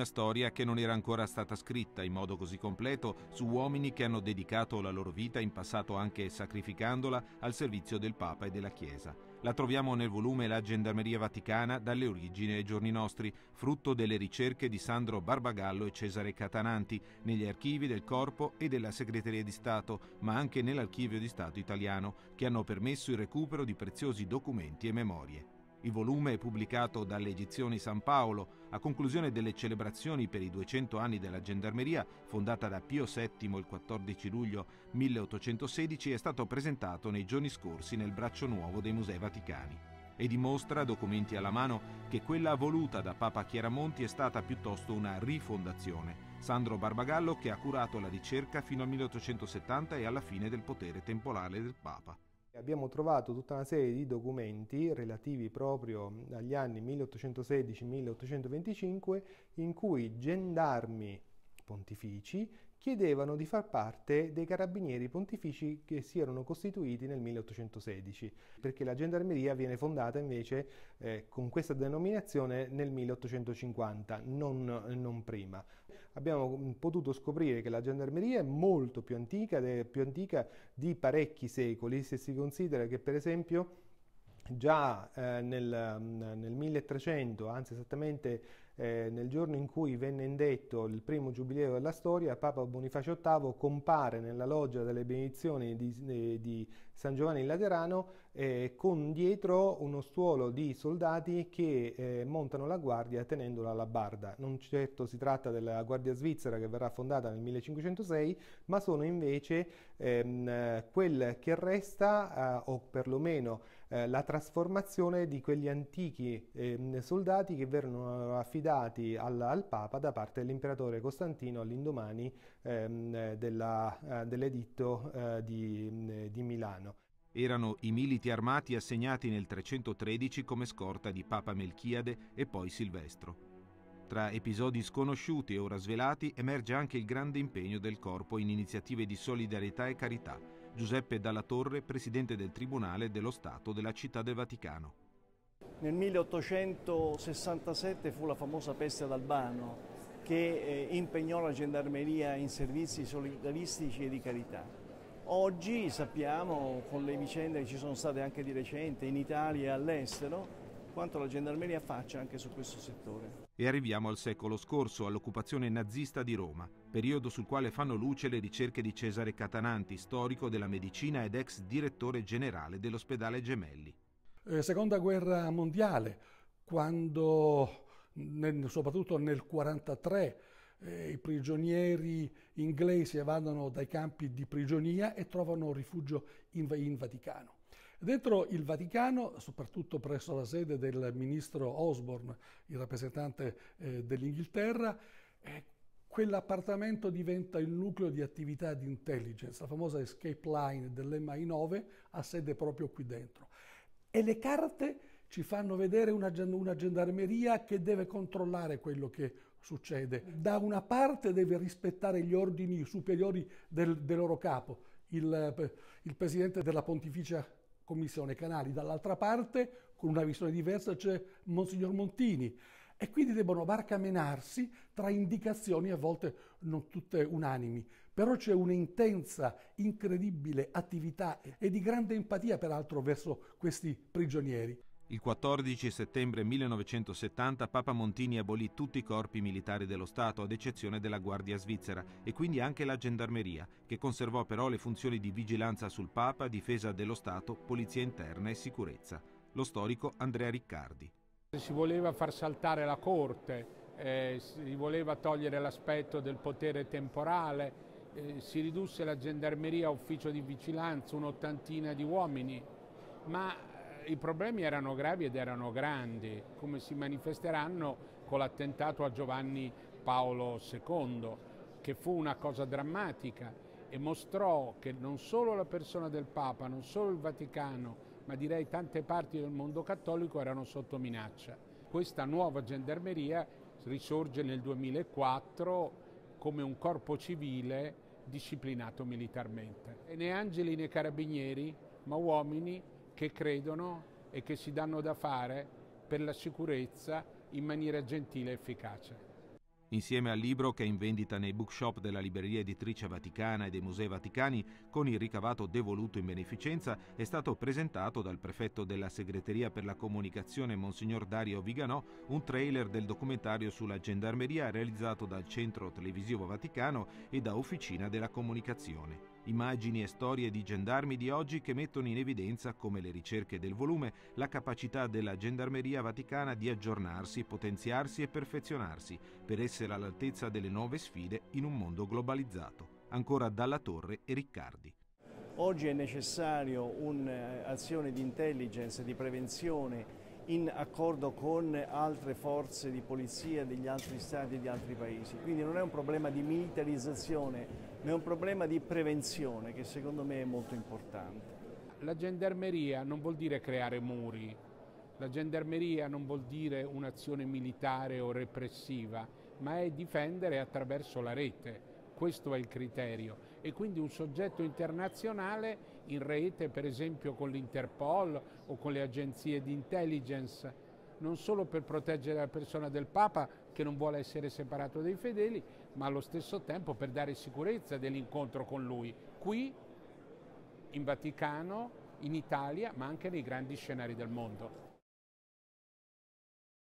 una storia che non era ancora stata scritta in modo così completo su uomini che hanno dedicato la loro vita, in passato anche sacrificandola, al servizio del Papa e della Chiesa. La troviamo nel volume La Gendarmeria Vaticana dalle origini ai giorni nostri, frutto delle ricerche di Sandro Barbagallo e Cesare Catananti, negli archivi del Corpo e della Segreteria di Stato, ma anche nell'Archivio di Stato italiano, che hanno permesso il recupero di preziosi documenti e memorie. Il volume è pubblicato dalle Edizioni San Paolo a conclusione delle celebrazioni per i 200 anni della Gendarmeria, fondata da Pio VII il 14 luglio 1816, è stato presentato nei giorni scorsi nel braccio nuovo dei Musei Vaticani e dimostra, documenti alla mano, che quella voluta da Papa Chiaramonti è stata piuttosto una rifondazione. Sandro Barbagallo che ha curato la ricerca fino al 1870 e alla fine del potere temporale del Papa. Abbiamo trovato tutta una serie di documenti relativi proprio agli anni 1816-1825 in cui gendarmi pontifici chiedevano di far parte dei carabinieri pontifici che si erano costituiti nel 1816, perché la gendarmeria viene fondata invece eh, con questa denominazione nel 1850, non, non, prima. Abbiamo mm, potuto scoprire che la gendarmeria è molto più antica, è più antica di parecchi secoli, se si considera che per esempio già eh, nel, mm, nel, 1300, anzi esattamente eh, nel giorno in cui venne indetto il primo giubileo della storia, Papa Bonifacio VIII compare nella loggia delle benedizioni di, eh, di San Giovanni in Laterano eh, con dietro uno stuolo di soldati che eh, montano la guardia tenendola alla barda. Non certo si tratta della guardia svizzera che verrà fondata nel 1506, ma sono invece ehm, quel che resta, eh, o perlomeno eh, la trasformazione di quegli antichi eh, soldati che verranno affidati al, al, Papa da parte dell'imperatore Costantino all'indomani ehm, eh, dell'editto dell eh, di, di Milano. Erano i militi armati assegnati nel 313 come scorta di Papa Melchiade e poi Silvestro. Tra episodi sconosciuti e ora svelati emerge anche il grande impegno del corpo in iniziative di solidarietà e carità, Giuseppe Dalla Torre, presidente del Tribunale dello Stato della Città del Vaticano. Nel 1867 fu la famosa peste ad Albano che eh, impegnò la gendarmeria in servizi solidaristici e di carità. Oggi sappiamo, con le vicende che ci sono state anche di recente in Italia e all'estero, quanto la gendarmeria faccia anche su questo settore e arriviamo al secolo scorso, all'occupazione nazista di Roma, periodo sul quale fanno luce le ricerche di Cesare Catananti, storico della medicina ed ex direttore generale dell'ospedale Gemelli. Eh, seconda guerra mondiale, quando nel, soprattutto nel 1943 eh, i prigionieri inglesi evadano dai campi di prigionia e trovano rifugio in, in Vaticano. Dentro il Vaticano, soprattutto presso la sede del ministro Osborne, il rappresentante eh, dell'Inghilterra, eh, quell'appartamento diventa il nucleo di attività di intelligence, la famosa escape line dell'MI9 ha sede proprio qui dentro. E le carte ci fanno vedere una, una, gendarmeria che deve controllare quello che succede. Da una parte deve rispettare gli ordini superiori del, del loro capo, il, il presidente della Pontificia Commissione Canali, dall'altra parte con una visione diversa c'è Monsignor Montini e quindi debbono barcamenarsi tra indicazioni a volte non tutte unanimi, però c'è un'intensa, incredibile attività e di grande empatia peraltro verso questi prigionieri. Il 14 settembre 1970 Papa Montini abolì tutti i corpi militari dello Stato, ad eccezione della Guardia svizzera, e quindi anche la Gendarmeria, che conservò però le funzioni di vigilanza sul Papa, difesa dello Stato, polizia interna e sicurezza. Lo storico Andrea Riccardi. Si voleva far saltare la Corte, eh, si voleva togliere l'aspetto del potere temporale, eh, si ridusse la Gendarmeria a ufficio di vigilanza, un'ottantina di uomini, ma i problemi erano gravi ed erano grandi, come si manifesteranno con l'attentato a Giovanni Paolo II, che fu una cosa drammatica e mostrò che non solo la persona del Papa, non solo il Vaticano, ma direi tante parti del mondo cattolico erano sotto minaccia. Questa nuova gendarmeria risorge nel 2004 come un corpo civile disciplinato militarmente. E né angeli né carabinieri, ma uomini che credono e che si danno da fare per la sicurezza in maniera gentile e efficace. Insieme al libro che è in vendita nei bookshop della Libreria Editrice Vaticana e dei Musei Vaticani, con il ricavato devoluto in beneficenza, è stato presentato dal prefetto della Segreteria per la Comunicazione, Monsignor Dario Viganò, un trailer del documentario sulla gendarmeria realizzato dal Centro Televisivo Vaticano e da Officina della Comunicazione. Immagini e storie di gendarmi di oggi che mettono in evidenza come le ricerche del volume, la capacità della Gendarmeria Vaticana di aggiornarsi, potenziarsi e perfezionarsi per essere all'altezza delle nuove sfide in un mondo globalizzato. Ancora dalla Torre e Riccardi. Oggi è necessario un'azione eh, di intelligence, di prevenzione in accordo con altre forze di polizia degli altri stati e di altri paesi. Quindi non è un problema di militarizzazione ma è un problema di prevenzione che secondo me è molto importante. La gendarmeria non vuol dire creare muri, la gendarmeria non vuol dire un'azione militare o repressiva, ma è difendere attraverso la rete. Questo è il criterio e quindi un soggetto internazionale in rete, per esempio con l'Interpol o con le agenzie di intelligence, non solo per proteggere la persona del Papa che non vuole essere separato dai fedeli, ma allo stesso tempo per dare sicurezza dell'incontro con lui, qui in Vaticano, in Italia, ma anche nei grandi scenari del mondo.